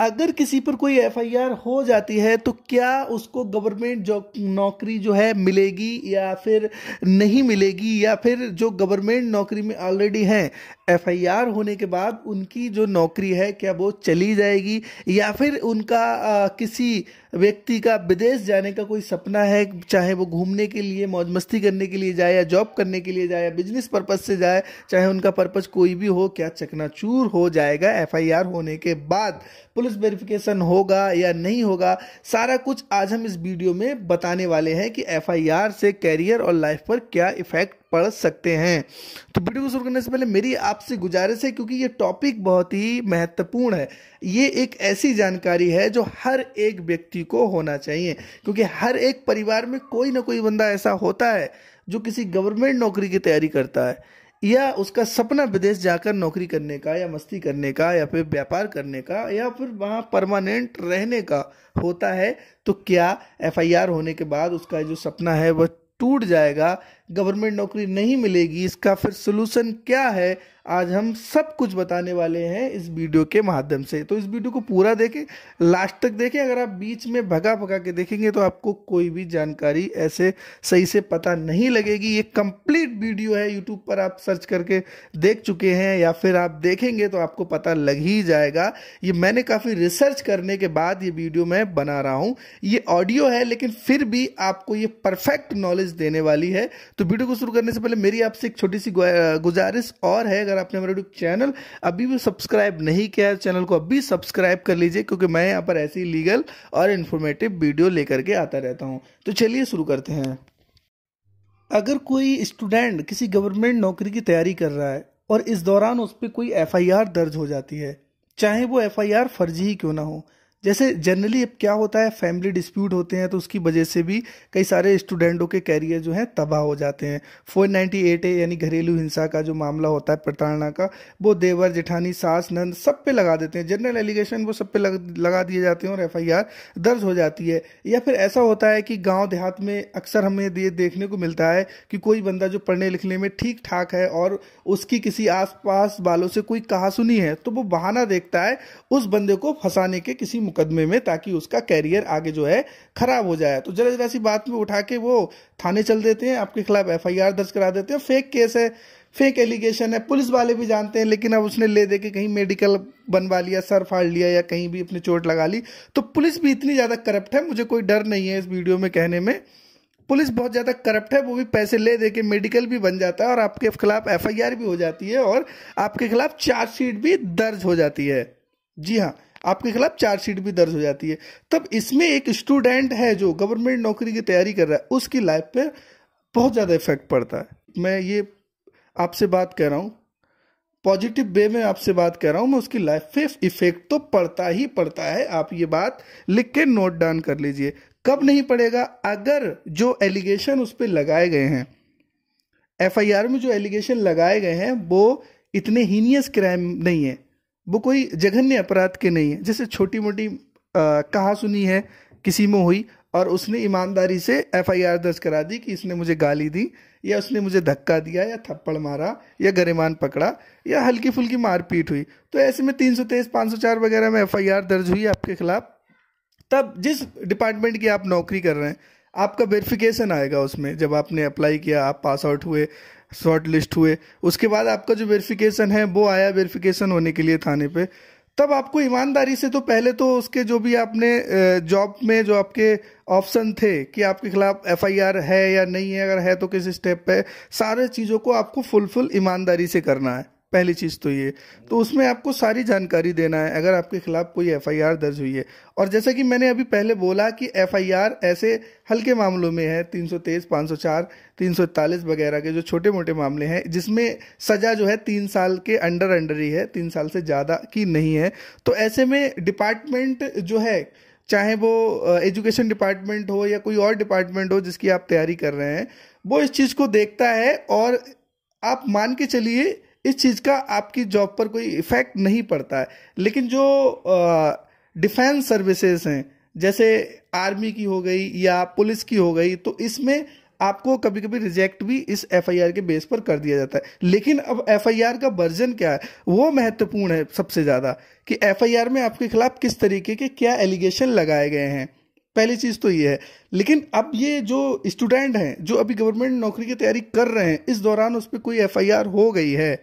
अगर किसी पर कोई एफआईआर हो जाती है तो क्या उसको गवर्नमेंट जो नौकरी जो है मिलेगी या फिर नहीं मिलेगी या फिर जो गवर्नमेंट नौकरी में ऑलरेडी हैं एफआईआर होने के बाद उनकी जो नौकरी है क्या वो चली जाएगी या फिर उनका आ, किसी व्यक्ति का विदेश जाने का कोई सपना है चाहे वो घूमने के लिए मौज मस्ती करने के लिए जाए या जॉब करने के लिए जाए या बिजनेस पर्पज से जाए चाहे उनका पर्पज कोई भी हो क्या चकनाचूर हो जाएगा एफ होने के बाद पुलिस वेरिफिकेशन होगा या नहीं होगा सारा कुछ आज हम इस वीडियो में बताने वाले हैं कि एफ से कैरियर और लाइफ पर क्या इफेक्ट पढ़ सकते हैं तो वीडियो को शुरू करने से पहले मेरी आपसे गुजारिश है क्योंकि ये टॉपिक बहुत ही महत्वपूर्ण है ये एक ऐसी जानकारी है जो हर एक व्यक्ति को होना चाहिए क्योंकि हर एक परिवार में कोई ना कोई बंदा ऐसा होता है जो किसी गवर्नमेंट नौकरी की तैयारी करता है या उसका सपना विदेश जाकर नौकरी करने का या मस्ती करने का या फिर व्यापार करने का या फिर वहाँ परमानेंट रहने का होता है तो क्या एफआईआर होने के बाद उसका जो सपना है वह टूट जाएगा गवर्नमेंट नौकरी नहीं मिलेगी इसका फिर सोल्यूशन क्या है आज हम सब कुछ बताने वाले हैं इस वीडियो के माध्यम से तो इस वीडियो को पूरा देखें लास्ट तक देखें अगर आप बीच में भगा भगा के देखेंगे तो आपको कोई भी जानकारी ऐसे सही से पता नहीं लगेगी ये कंप्लीट वीडियो है यूट्यूब पर आप सर्च करके देख चुके हैं या फिर आप देखेंगे तो आपको पता लग ही जाएगा ये मैंने काफ़ी रिसर्च करने के बाद ये वीडियो मैं बना रहा हूँ ये ऑडियो है लेकिन फिर भी आपको ये परफेक्ट नॉलेज देने वाली है तो वीडियो को शुरू करने से पहले मेरी आपसे एक छोटी सी गुजारिश और है अगर आपने हमारा यूट्यूब चैनल अभी भी सब्सक्राइब नहीं किया है चैनल को अभी सब्सक्राइब कर लीजिए क्योंकि मैं यहाँ पर ऐसी लीगल और इन्फॉर्मेटिव वीडियो लेकर के आता रहता हूँ तो चलिए शुरू करते हैं अगर कोई स्टूडेंट किसी गवर्नमेंट नौकरी की तैयारी कर रहा है और इस दौरान उस पर कोई एफ दर्ज हो जाती है चाहे वो एफ फर्जी ही क्यों ना हो जैसे जनरली अब क्या होता है फैमिली डिस्प्यूट होते हैं तो उसकी वजह से भी कई सारे स्टूडेंटों के कैरियर जो हैं तबाह हो जाते हैं फोर नाइन्टी एट ए यानी घरेलू हिंसा का जो मामला होता है प्रताड़ना का वो देवर जेठानी सास नंद सब पे लगा देते हैं जनरल एलिगेशन वो सब पे लग, लगा दिए जाते हैं और एफ दर्ज हो जाती है या फिर ऐसा होता है कि गाँव देहात में अक्सर हमें ये देखने को मिलता है कि कोई बंदा जो पढ़ने लिखने में ठीक ठाक है और उसकी किसी आस वालों से कोई कहा सुनी है तो वो बहाना देखता है उस बंदे को फंसाने के किसी मुकदमे में ताकि उसका कैरियर आगे जो है खराब हो जाए तो जरा जरा सी बात में उठा के वो थाने चल देते हैं आपके खिलाफ एफ दर्ज करा देते हैं फेक केस है फेक एलिगेशन है पुलिस वाले भी जानते हैं लेकिन अब उसने ले दे के कहीं मेडिकल बनवा लिया सर फाड़ लिया या कहीं भी अपनी चोट लगा ली तो पुलिस भी इतनी ज़्यादा करप्ट है मुझे कोई डर नहीं है इस वीडियो में कहने में पुलिस बहुत ज़्यादा करप्ट है वो भी पैसे ले दे के मेडिकल भी बन जाता है और आपके खिलाफ एफ भी हो जाती है और आपके खिलाफ चार्जशीट भी दर्ज हो जाती है जी हाँ आपके खिलाफ चार्जशीट भी दर्ज हो जाती है तब इसमें एक स्टूडेंट है जो गवर्नमेंट नौकरी की तैयारी कर रहा है उसकी लाइफ पे बहुत ज़्यादा इफेक्ट पड़ता है मैं ये आपसे बात कह रहा हूँ पॉजिटिव वे में आपसे बात कर रहा हूँ मैं उसकी लाइफ पे इफेक्ट तो पड़ता ही पड़ता है आप ये बात लिख के नोट डाउन कर लीजिए कब नहीं पड़ेगा अगर जो एलिगेशन उस पर लगाए गए हैं एफ में जो एलिगेशन लगाए गए हैं वो इतने हीनियस क्राइम नहीं है वो कोई जघन्य अपराध के नहीं है जैसे छोटी मोटी कहा सुनी है किसी में हुई और उसने ईमानदारी से एफ दर्ज करा दी कि इसने मुझे गाली दी या उसने मुझे धक्का दिया या थप्पड़ मारा या गरेमान पकड़ा या हल्की फुल्की मारपीट हुई तो ऐसे में तीन सौ तेईस पाँच सौ चार वगैरह में एफ दर्ज हुई आपके खिलाफ तब जिस डिपार्टमेंट की आप नौकरी कर रहे हैं आपका वेरिफिकेशन आएगा उसमें जब आपने अप्लाई किया आप पास आउट हुए शॉर्ट लिस्ट हुए उसके बाद आपका जो वेरिफिकेशन है वो आया वेरिफिकेशन होने के लिए थाने पे तब आपको ईमानदारी से तो पहले तो उसके जो भी आपने जॉब में जो आपके ऑप्शन थे कि आपके खिलाफ एफआईआर है या नहीं है अगर है तो किस स्टेप पे सारे चीज़ों को आपको फुलफुल ईमानदारी से करना है पहली चीज़ तो ये तो उसमें आपको सारी जानकारी देना है अगर आपके खिलाफ कोई एफआईआर दर्ज हुई है और जैसा कि मैंने अभी पहले बोला कि एफआईआर ऐसे हल्के मामलों में है तीन सौ तेईस पाँच सौ चार तीन सौ इकतालीस वगैरह के जो छोटे मोटे मामले हैं जिसमें सज़ा जो है तीन साल के अंडर अंडर ही है तीन साल से ज़्यादा की नहीं है तो ऐसे में डिपार्टमेंट जो है चाहे वो एजुकेशन डिपार्टमेंट हो या कोई और डिपार्टमेंट हो जिसकी आप तैयारी कर रहे हैं वो इस चीज़ को देखता है और आप मान के चलिए इस चीज़ का आपकी जॉब पर कोई इफेक्ट नहीं पड़ता है लेकिन जो डिफेंस सर्विसेज हैं जैसे आर्मी की हो गई या पुलिस की हो गई तो इसमें आपको कभी कभी रिजेक्ट भी इस एफआईआर के बेस पर कर दिया जाता है लेकिन अब एफआईआर का वर्जन क्या है वो महत्वपूर्ण है सबसे ज़्यादा कि एफ में आपके खिलाफ किस तरीके के क्या एलिगेशन लगाए गए हैं पहली चीज़ तो ये है लेकिन अब ये जो स्टूडेंट हैं जो अभी गवर्नमेंट नौकरी की तैयारी कर रहे हैं इस दौरान उस पर कोई एफ हो गई है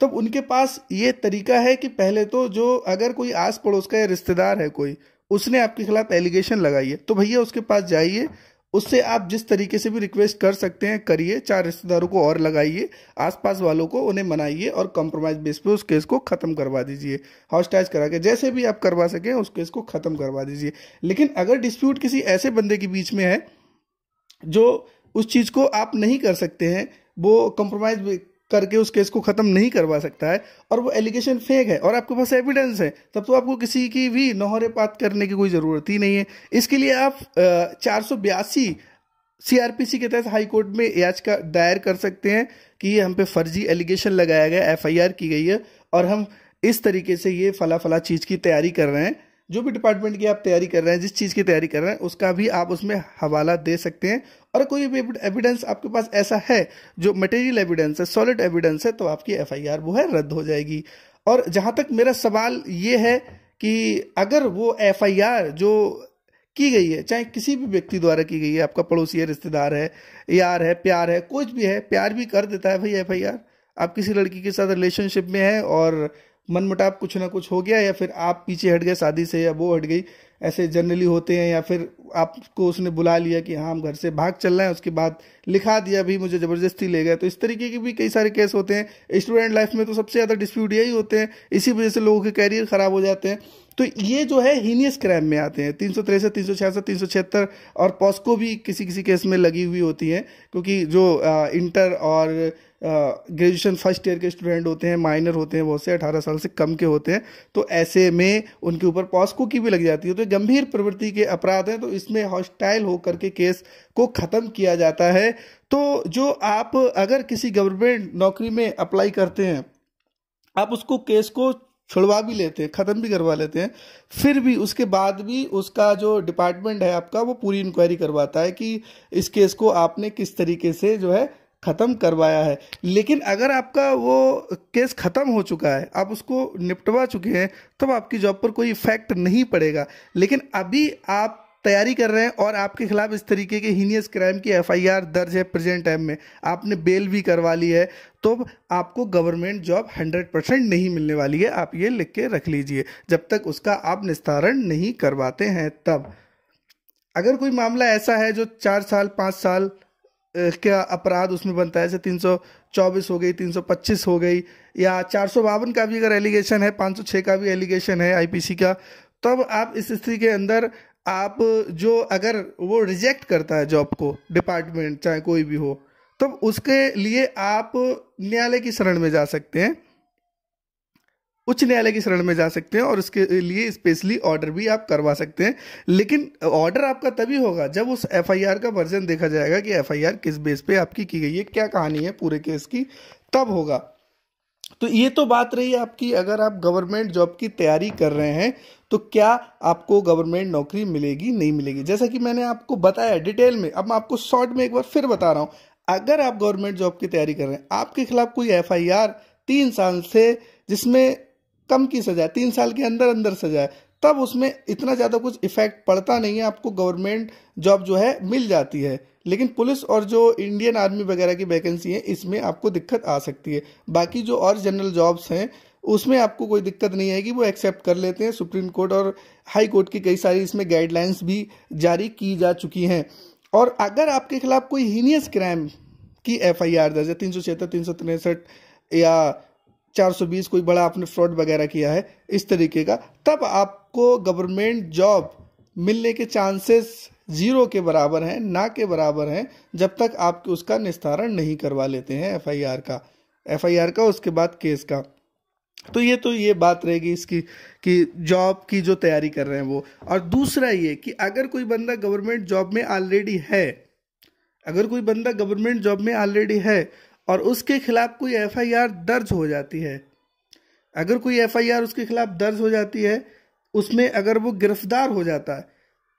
तब उनके पास ये तरीका है कि पहले तो जो अगर कोई आस पड़ोस का या रिश्तेदार है कोई उसने आपके खिलाफ एलिगेशन लगाई है तो भैया उसके पास जाइए उससे आप जिस तरीके से भी रिक्वेस्ट कर सकते हैं करिए चार रिश्तेदारों को और लगाइए आसपास वालों को उन्हें मनाइए और कॉम्प्रोमाइज बेस पे उस केस को ख़त्म करवा दीजिए हॉस्टाइज करा के जैसे भी आप करवा सकें उस केस को ख़त्म करवा दीजिए लेकिन अगर डिस्प्यूट किसी ऐसे बंदे के बीच में है जो उस चीज़ को आप नहीं कर सकते हैं वो कॉम्प्रोमाइज करके उस केस को ख़त्म नहीं करवा सकता है और वो एलिगेशन फेक है और आपके पास एविडेंस है तब तो आपको किसी की भी नौहरे पात करने की कोई ज़रूरत ही नहीं है इसके लिए आप चार सौ बयासी सीआरपीसी के तहत हाईकोर्ट में याचिका दायर कर सकते हैं कि ये हम पे फर्जी एलिगेशन लगाया गया एफआईआर की गई है और हम इस तरीके से ये फला फला चीज़ की तैयारी कर रहे हैं जो भी डिपार्टमेंट की आप तैयारी कर रहे हैं जिस चीज़ की तैयारी कर रहे हैं उसका भी आप उसमें हवाला दे सकते हैं और कोई भी एविडेंस आपके पास ऐसा है जो मटेरियल एविडेंस है सॉलिड एविडेंस है तो आपकी एफ वो है रद्द हो जाएगी और जहां तक मेरा सवाल ये है कि अगर वो एफ जो की गई है चाहे किसी भी व्यक्ति द्वारा की गई है आपका पड़ोसी है रिश्तेदार है यार है प्यार है कुछ भी है प्यार भी कर देता है भाई एफ आप किसी लड़की के साथ रिलेशनशिप में है और मनमुटाव कुछ ना कुछ हो गया या फिर आप पीछे हट गए शादी से या वो हट गई ऐसे जनरली होते हैं या फिर आपको उसने बुला लिया कि हाँ हम घर से भाग चल रहे हैं उसके बाद लिखा दिया भी मुझे ज़बरदस्ती ले गया तो इस तरीके के भी कई सारे केस होते हैं स्टूडेंट लाइफ में तो सबसे ज़्यादा डिस्प्यूट यही होते हैं इसी वजह से लोगों के कैरियर ख़राब हो जाते हैं तो ये जो है हीनियस क्राइम में आते हैं तीन सौ तिरसठ तीन सौ छियासठ तीन सौ छिहत्तर और पॉस्को भी किसी किसी केस में लगी हुई होती है क्योंकि जो इंटर और ग्रेजुएशन फर्स्ट ईयर के स्टूडेंट होते हैं माइनर होते हैं बहुत से अठारह साल से कम के होते हैं तो ऐसे में उनके ऊपर पॉस्को की भी लग जाती है तो गंभीर प्रवृत्ति के अपराध हैं तो इसमें हॉस्टाइल होकर के केस को ख़त्म किया जाता है तो जो आप अगर किसी गवर्नमेंट नौकरी में अप्लाई करते हैं आप उसको केस को छुड़वा भी लेते हैं ख़त्म भी करवा लेते हैं फिर भी उसके बाद भी उसका जो डिपार्टमेंट है आपका वो पूरी इंक्वायरी करवाता है कि इस केस को आपने किस तरीके से जो है ख़त्म करवाया है लेकिन अगर आपका वो केस ख़त्म हो चुका है आप उसको निपटवा चुके हैं तब तो आपकी जॉब पर कोई इफ़ेक्ट नहीं पड़ेगा लेकिन अभी आप तैयारी कर रहे हैं और आपके खिलाफ इस तरीके के हीनियस क्राइम की एफआईआर दर्ज है प्रेजेंट टाइम में आपने बेल भी करवा ली है तो आपको गवर्नमेंट जॉब हंड्रेड परसेंट नहीं मिलने वाली है आप ये लिख के रख लीजिए जब तक उसका आप निस्तारण नहीं करवाते हैं तब अगर कोई मामला ऐसा है जो चार साल पाँच साल क्या अपराध उसमें बनता है जैसे तीन सौ चौबीस हो गई तीन सौ पच्चीस हो गई या चार सौ बावन का भी अगर एलिगेशन है पाँच सौ छः का भी एलिगेशन है आईपीसी का तब आप इस स्थिति के अंदर आप जो अगर वो रिजेक्ट करता है जॉब को डिपार्टमेंट चाहे कोई भी हो तो उसके लिए आप न्यायालय की शरण में जा सकते हैं उच्च न्यायालय की शरण में जा सकते हैं और उसके लिए स्पेशली ऑर्डर भी आप करवा सकते हैं लेकिन ऑर्डर आपका तभी होगा जब उस एफआईआर का वर्जन देखा जाएगा कि एफआईआर किस बेस पे आपकी की गई है क्या कहानी है पूरे केस की तब होगा तो ये तो बात रही आपकी अगर आप गवर्नमेंट जॉब की तैयारी कर रहे हैं तो क्या आपको गवर्नमेंट नौकरी मिलेगी नहीं मिलेगी जैसा कि मैंने आपको बताया डिटेल में अब मैं आपको शॉर्ट में एक बार फिर बता रहा हूं अगर आप गवर्नमेंट जॉब की तैयारी कर रहे हैं आपके खिलाफ कोई एफ आई आर तीन साल से जिसमें कम की सजा है तीन साल के अंदर अंदर सजा है तब उसमें इतना ज़्यादा कुछ इफेक्ट पड़ता नहीं है आपको गवर्नमेंट जॉब जो है मिल जाती है लेकिन पुलिस और जो इंडियन आर्मी वगैरह की वैकेंसी है इसमें आपको दिक्कत आ सकती है बाकी जो और जनरल जॉब्स हैं उसमें आपको कोई दिक्कत नहीं आएगी वो एक्सेप्ट कर लेते हैं सुप्रीम कोर्ट और हाई कोर्ट की कई सारी इसमें गाइडलाइंस भी जारी की जा चुकी हैं और अगर आपके खिलाफ कोई हीनियस क्राइम की एफ आई आर दर्ज है तीन सौ छिहत्तर तीन सौ तिरसठ या चार सौ बीस कोई बड़ा आपने फ्रॉड वगैरह किया है इस तरीके का तब आपको गवर्नमेंट जॉब मिलने के चांसेस जीरो के बराबर है ना के बराबर है जब तक आप उसका निस्तारण नहीं करवा लेते हैं एफ का एफ का उसके बाद केस का तो ये तो ये बात रहेगी इसकी कि जॉब की जो तैयारी कर रहे हैं वो और दूसरा ये कि अगर कोई बंदा गवर्नमेंट जॉब में ऑलरेडी है अगर कोई बंदा गवर्नमेंट जॉब में ऑलरेडी है और उसके खिलाफ कोई एफआईआर दर्ज हो जाती है अगर कोई एफआईआर उसके खिलाफ दर्ज हो जाती है उसमें अगर वो गिरफ्तार हो जाता है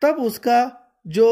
तब उसका जो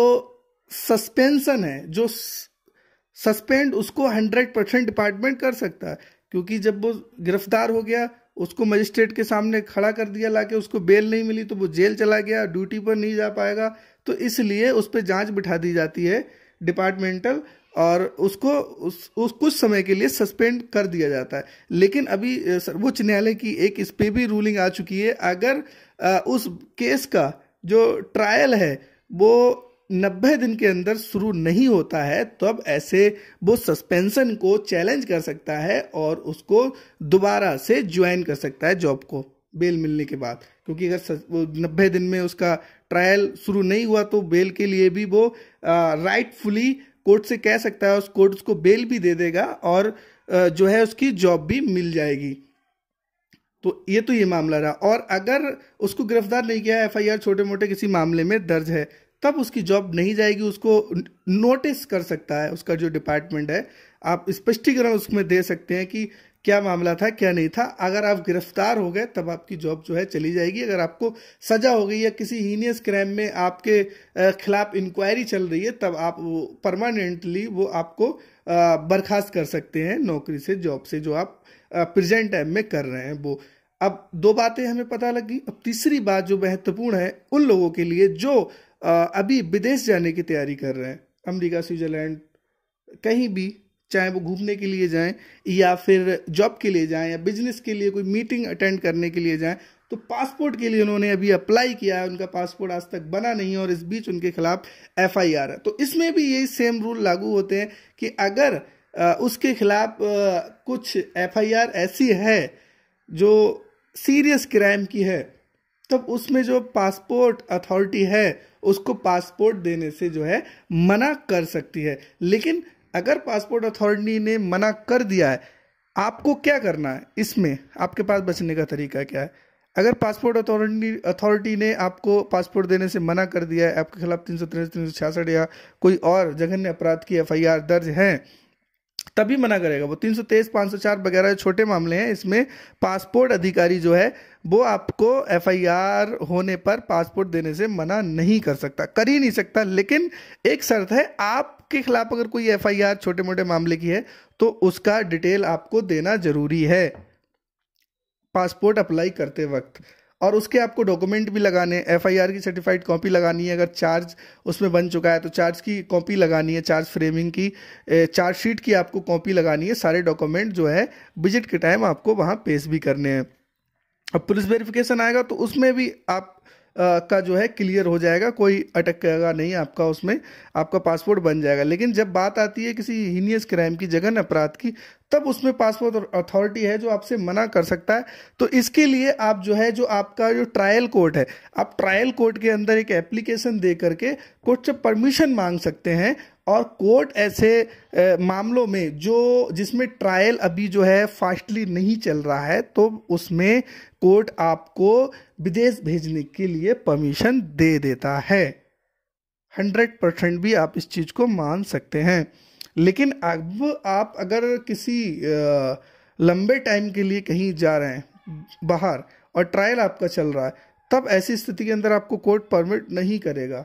सस्पेंशन है जो सस्पेंड उसको हंड्रेड परसेंट डिपार्टमेंट कर सकता है क्योंकि जब वो गिरफ्तार हो गया उसको मजिस्ट्रेट के सामने खड़ा कर दिया लाके उसको बेल नहीं मिली तो वो जेल चला गया ड्यूटी पर नहीं जा पाएगा तो इसलिए उस पर जाँच बिठा दी जाती है डिपार्टमेंटल और उसको उस, उस कुछ समय के लिए सस्पेंड कर दिया जाता है लेकिन अभी सर्वोच्च न्यायालय की एक इस पर भी रूलिंग आ चुकी है अगर आ, उस केस का जो ट्रायल है वो नब्बे दिन के अंदर शुरू नहीं होता है तब ऐसे वो सस्पेंशन को चैलेंज कर सकता है और उसको दोबारा से ज्वाइन कर सकता है जॉब को बेल मिलने के बाद क्योंकि अगर वो नब्बे दिन में उसका ट्रायल शुरू नहीं हुआ तो बेल के लिए भी वो राइटफुली कोर्ट से कह सकता है उस कोर्ट उसको बेल भी दे देगा और जो है उसकी जॉब भी मिल जाएगी तो ये तो ये मामला रहा और अगर उसको गिरफ्तार नहीं किया एफआईआर छोटे मोटे किसी मामले में दर्ज है तब उसकी जॉब नहीं जाएगी उसको नोटिस कर सकता है उसका जो डिपार्टमेंट है आप स्पष्टीकरण उसमें दे सकते हैं कि क्या मामला था क्या नहीं था अगर आप गिरफ्तार हो गए तब आपकी जॉब जो है चली जाएगी अगर आपको सजा हो गई या किसी हीनियस क्राइम में आपके खिलाफ इंक्वायरी चल रही है तब आप वो परमानेंटली वो आपको बर्खास्त कर सकते हैं नौकरी से जॉब से जो आप प्रेजेंट टाइम में कर रहे हैं वो अब दो बातें हमें पता लगी अब तीसरी बात जो महत्वपूर्ण है उन लोगों के लिए जो अभी विदेश जाने की तैयारी कर रहे हैं अमेरिका स्विट्जरलैंड कहीं भी चाहे वो घूमने के लिए जाएं या फिर जॉब के लिए जाएं या बिजनेस के लिए कोई मीटिंग अटेंड करने के लिए जाएं तो पासपोर्ट के लिए उन्होंने अभी अप्लाई किया है उनका पासपोर्ट आज तक बना नहीं है और इस बीच उनके खिलाफ एफआईआर है तो इसमें भी यही सेम रूल लागू होते हैं कि अगर उसके खिलाफ कुछ एफआईआर ऐसी है जो सीरियस क्राइम की है तब उसमें जो पासपोर्ट अथॉरिटी है उसको पासपोर्ट देने से जो है मना कर सकती है लेकिन अगर पासपोर्ट अथॉरिटी ने मना कर दिया है आपको क्या करना है इसमें आपके पास बचने का तरीका क्या है अगर पासपोर्ट अथॉरिटी अथॉरिटी ने आपको पासपोर्ट देने से मना कर दिया है आपके खिलाफ तीन सौ तिरसठ तीन सौ छियासठ या कोई और जघन्य अपराध की एफ दर्ज है तभी मना करेगा वो तीन सौ तेईस पाँच सौ चार वगैरह छोटे मामले हैं इसमें पासपोर्ट अधिकारी जो है वो आपको एफ होने पर पासपोर्ट देने से मना नहीं कर सकता कर ही नहीं सकता लेकिन एक शर्त है आपके खिलाफ अगर कोई आर छोटे मोटे मामले की है तो उसका डिटेल आपको देना जरूरी है पासपोर्ट अप्लाई करते वक्त और उसके आपको डॉक्यूमेंट भी लगाने एफ की सर्टिफाइड कॉपी लगानी है अगर चार्ज उसमें बन चुका है तो चार्ज की कॉपी लगानी है चार्ज फ्रेमिंग की चार्ज शीट की आपको कॉपी लगानी है सारे डॉक्यूमेंट जो है विजिट के टाइम आपको वहाँ पेश भी करने हैं अब पुलिस वेरिफिकेशन आएगा तो उसमें भी आप का जो है क्लियर हो जाएगा कोई अटक करेगा नहीं आपका उसमें आपका पासपोर्ट बन जाएगा लेकिन जब बात आती है किसी हीनियस क्राइम की जगन अपराध की तब उसमें पासपोर्ट अथॉरिटी है जो आपसे मना कर सकता है तो इसके लिए आप जो है जो आपका जो ट्रायल कोर्ट है आप ट्रायल कोर्ट के अंदर एक एप्लीकेशन दे करके कोर्ट से परमिशन मांग सकते हैं और कोर्ट ऐसे मामलों में जो जिसमें ट्रायल अभी जो है फास्टली नहीं चल रहा है तो उसमें कोर्ट आपको विदेश भेजने के लिए परमिशन दे देता है हंड्रेड परसेंट भी आप इस चीज़ को मान सकते हैं लेकिन अब आप अगर किसी लंबे टाइम के लिए कहीं जा रहे हैं बाहर और ट्रायल आपका चल रहा है तब ऐसी स्थिति के अंदर आपको कोर्ट परमिट नहीं करेगा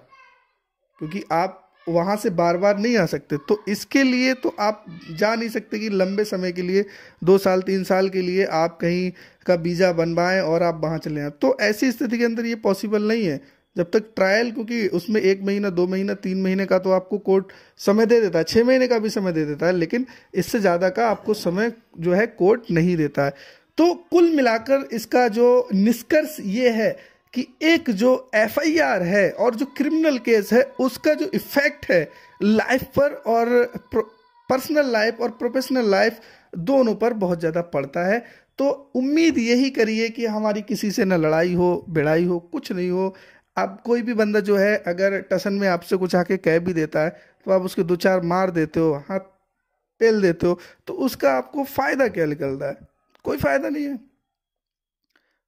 क्योंकि आप वहाँ से बार बार नहीं आ सकते तो इसके लिए तो आप जा नहीं सकते कि लंबे समय के लिए दो साल तीन साल के लिए आप कहीं का वीज़ा बनवाएं और आप वहाँ चले आएँ तो ऐसी स्थिति के अंदर ये पॉसिबल नहीं है जब तक ट्रायल क्योंकि उसमें एक महीना दो महीना तीन महीने का तो आपको कोर्ट समय दे देता है छः महीने का भी समय दे देता है लेकिन इससे ज़्यादा का आपको समय जो है कोर्ट नहीं देता है तो कुल मिलाकर इसका जो निष्कर्ष ये है कि एक जो एफआईआर है और जो क्रिमिनल केस है उसका जो इफेक्ट है लाइफ पर और पर्सनल लाइफ और प्रोफेशनल लाइफ दोनों पर बहुत ज़्यादा पड़ता है तो उम्मीद यही करिए कि हमारी किसी से ना लड़ाई हो बिड़ाई हो कुछ नहीं हो आप कोई भी बंदा जो है अगर टसन में आपसे कुछ आके कह भी देता है तो आप उसके दो चार मार देते हो हाथ पेल देते हो तो उसका आपको फ़ायदा क्या निकलता है कोई फ़ायदा नहीं है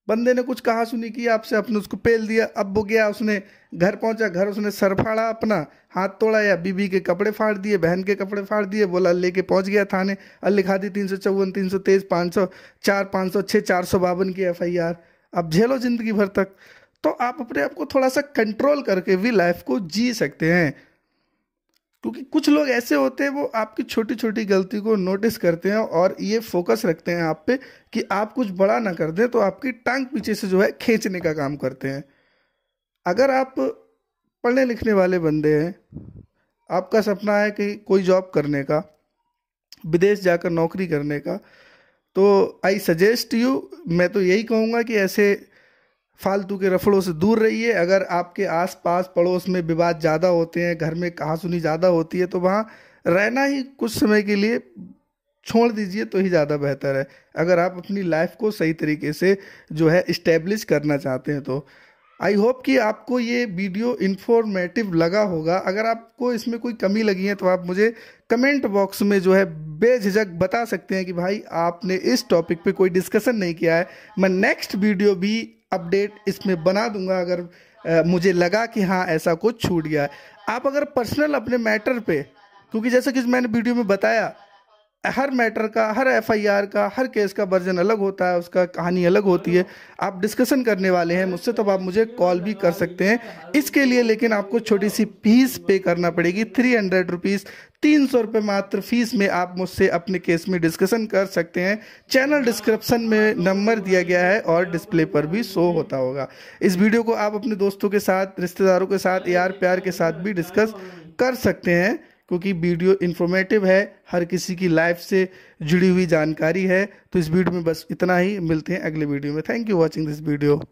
बंदे ने कुछ कहा सुनी की आपसे अपने उसको पेल दिया अब वो गया उसने घर पहुंचा घर उसने सर फाड़ा अपना हाथ तोड़ा या बीबी के कपड़े फाड़ दिए बहन के कपड़े फाड़ दिए बोला लेके पहुंच गया थाने अल लिखा दी तीन सौ चौवन तीन सौ तेईस पाँच सौ चार पाँच सौ छः चार सौ बावन की एफ आई आर अब झेलो जिंदगी भर तक तो आप अपने आप को थोड़ा सा कंट्रोल करके भी लाइफ को जी सकते हैं क्योंकि कुछ लोग ऐसे होते हैं वो आपकी छोटी छोटी गलती को नोटिस करते हैं और ये फोकस रखते हैं आप पे कि आप कुछ बड़ा ना कर दें तो आपकी टांग पीछे से जो है खींचने का काम करते हैं अगर आप पढ़ने लिखने वाले बंदे हैं आपका सपना है कि कोई जॉब करने का विदेश जाकर नौकरी करने का तो आई सजेस्ट यू मैं तो यही कहूँगा कि ऐसे फालतू के रफड़ों से दूर रहिए अगर आपके आसपास पड़ोस में विवाद ज़्यादा होते हैं घर में कहा सुनी ज़्यादा होती है तो वहाँ रहना ही कुछ समय के लिए छोड़ दीजिए तो ही ज़्यादा बेहतर है अगर आप अपनी लाइफ को सही तरीके से जो है इस्टेब्लिश करना चाहते हैं तो आई होप कि आपको ये वीडियो इन्फॉर्मेटिव लगा होगा अगर आपको इसमें कोई कमी लगी है तो आप मुझे कमेंट बॉक्स में जो है बेझिझक बता सकते हैं कि भाई आपने इस टॉपिक पे कोई डिस्कशन नहीं किया है मैं नेक्स्ट वीडियो भी अपडेट इसमें बना दूंगा अगर आ, मुझे लगा कि हाँ ऐसा कुछ छूट गया आप अगर पर्सनल अपने मैटर पे क्योंकि जैसा कि मैंने वीडियो में बताया हर मैटर का हर एफआईआर का हर केस का वर्जन अलग होता है उसका कहानी अलग होती है आप डिस्कशन करने वाले हैं मुझसे तो आप मुझे कॉल भी कर सकते हैं इसके लिए लेकिन आपको छोटी सी फीस पे करना पड़ेगी थ्री हंड्रेड रुपीज़ तीन सौ रुपये मात्र फीस में आप मुझसे अपने केस में डिस्कशन कर सकते हैं चैनल डिस्क्रिप्शन में नंबर दिया गया है और डिस्प्ले पर भी शो होता होगा इस वीडियो को आप अपने दोस्तों के साथ रिश्तेदारों के साथ यार प्यार के साथ भी डिस्कस कर सकते हैं क्योंकि वीडियो इन्फॉर्मेटिव है हर किसी की लाइफ से जुड़ी हुई जानकारी है तो इस वीडियो में बस इतना ही मिलते हैं अगले वीडियो में thank you watching this video